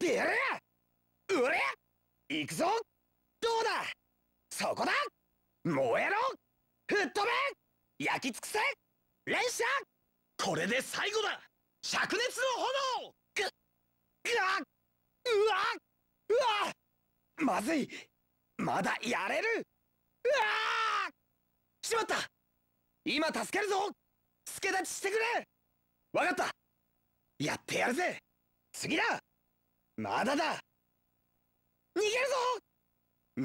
ビリうれ行くぞどうだそこだ燃えろ吹っ飛べ焼き尽くせ連射これで最後だ灼熱の炎くっうわうわまずいまだやれるうわしまった今助けるぞ助太刀してくれわかったやってやるぜ次だまだだ逃げる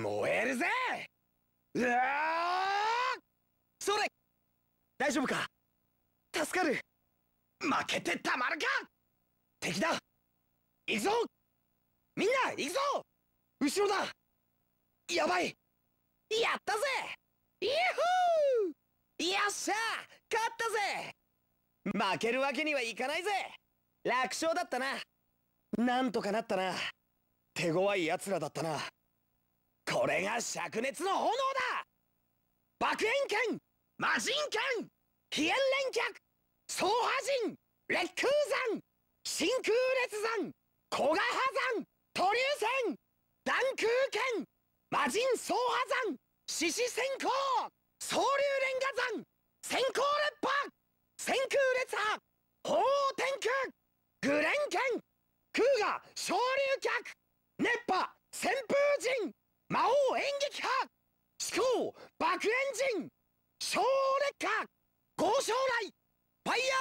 ぞ燃えるぜうわそれ大丈夫か助かる負けてたまるか敵だ行くぞみんな行くぞ後ろだやばいやったぜイエホーよっしゃ勝ったぜ負けるわけにはいかないぜ楽勝だったななんとかなったな手強い奴らだったなこれが灼熱の炎だ爆炎剣魔人剣飛炎連脚総破人烈空山真空烈山古賀破山都流線弾空剣魔人総破山獅子閃光総流連河山閃光烈破閃空烈波鳳凰天空グレン剣空が昇竜脚熱波旋風陣魔王演劇派思考爆炎陣小烈火豪将来ファイヤ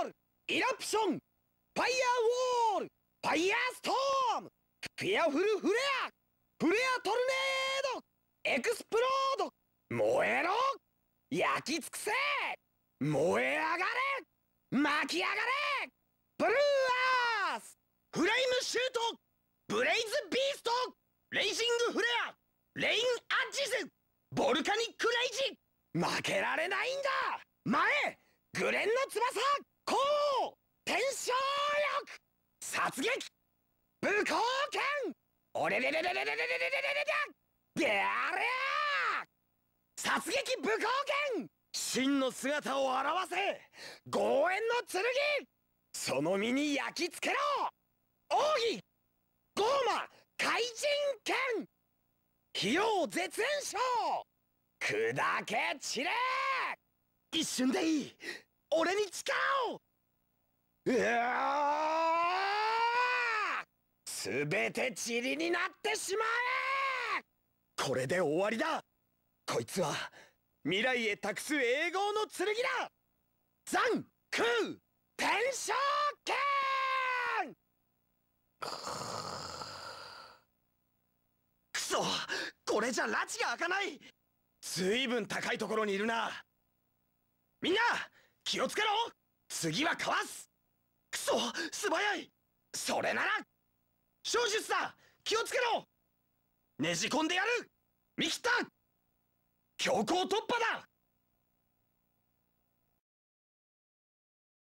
ーボールイラプションファイヤーウォールファイヤーストームフィアフルフレアフレアトルネードエクスプロード燃えろ焼き尽くせ燃え上がれ巻き上がれブルーフライムシュートブレイズビーストレイジングフレアレインアッジズボルカニックレイジ負けられないんだ前グレンの翼こう天翔翼殺撃武功剣俺れれれれれれれれれれれレれ殺撃武功剣真の姿を現せ豪炎の剣その身に焼き付けろ奥義ゴーマ怪人剣費用絶縁賞砕け散れ一瞬でいい俺に誓おうわすべて塵になってしまえこれで終わりだこいつは未来へ託す栄光の剣だ残空天章くそこれじゃ拉致が開かないずいぶん高いところにいるなみんな気をつけろ次はかわすくそ素早いそれなら小術だ気をつけろねじ込んでやる見切った強行突破だ